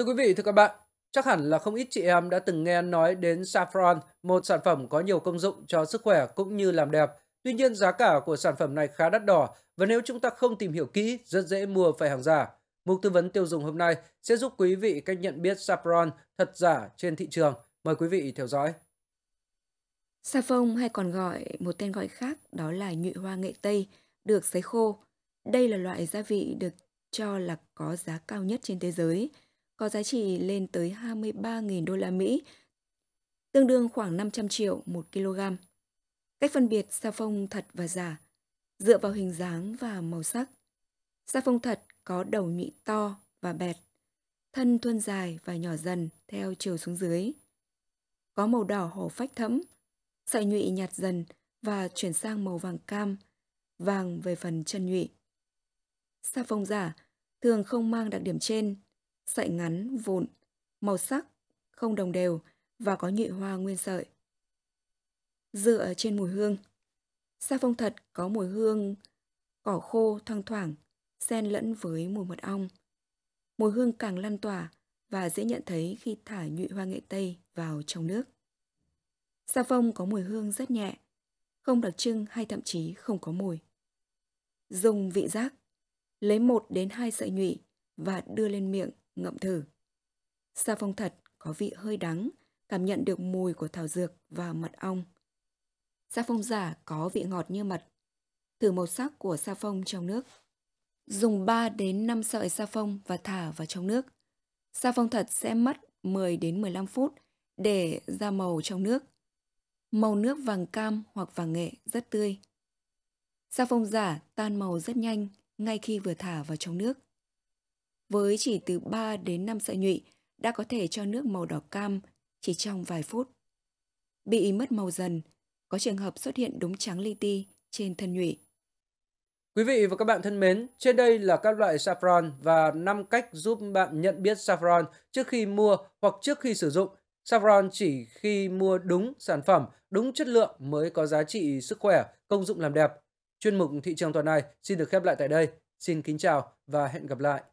Thưa quý vị, thưa các bạn, chắc hẳn là không ít chị em đã từng nghe nói đến saffron, một sản phẩm có nhiều công dụng cho sức khỏe cũng như làm đẹp. Tuy nhiên giá cả của sản phẩm này khá đắt đỏ và nếu chúng ta không tìm hiểu kỹ, rất dễ mua phải hàng giả. Mục tư vấn tiêu dùng hôm nay sẽ giúp quý vị cách nhận biết saffron thật giả trên thị trường. Mời quý vị theo dõi. Saffron hay còn gọi một tên gọi khác đó là nhụy hoa nghệ Tây, được sấy khô. Đây là loại gia vị được cho là có giá cao nhất trên thế giới có giá trị lên tới 23.000 đô la Mỹ, tương đương khoảng 500 triệu 1 kg. Cách phân biệt sao phong thật và giả dựa vào hình dáng và màu sắc. Sao phong thật có đầu nhụy to và bẹt, thân thuôn dài và nhỏ dần theo chiều xuống dưới. Có màu đỏ hổ phách thẫm, sợi nhụy nhạt dần và chuyển sang màu vàng cam, vàng về phần chân nhụy. Sao phong giả thường không mang đặc điểm trên sợi ngắn, vụn, màu sắc, không đồng đều và có nhụy hoa nguyên sợi. Dựa trên mùi hương Sa phong thật có mùi hương cỏ khô thoang thoảng, xen lẫn với mùi mật ong. Mùi hương càng lan tỏa và dễ nhận thấy khi thả nhụy hoa nghệ Tây vào trong nước. Sa phong có mùi hương rất nhẹ, không đặc trưng hay thậm chí không có mùi. Dùng vị giác, lấy một đến hai sợi nhụy và đưa lên miệng ngậm thử. Xà phong thật có vị hơi đắng, cảm nhận được mùi của thảo dược và mật ong. Xà phong giả có vị ngọt như mật. Thử màu sắc của xà phong trong nước. Dùng 3 đến 5 sợi xà phong và thả vào trong nước. Xà phong thật sẽ mất 10 đến 15 phút để ra màu trong nước. Màu nước vàng cam hoặc vàng nghệ rất tươi. Xà phong giả tan màu rất nhanh ngay khi vừa thả vào trong nước với chỉ từ 3 đến 5 sợi nhụy đã có thể cho nước màu đỏ cam chỉ trong vài phút. Bị mất màu dần, có trường hợp xuất hiện đốm trắng li ti trên thân nhụy. Quý vị và các bạn thân mến, trên đây là các loại saffron và 5 cách giúp bạn nhận biết saffron trước khi mua hoặc trước khi sử dụng. Saffron chỉ khi mua đúng sản phẩm, đúng chất lượng mới có giá trị sức khỏe, công dụng làm đẹp. Chuyên mục thị trường tuần này xin được khép lại tại đây. Xin kính chào và hẹn gặp lại.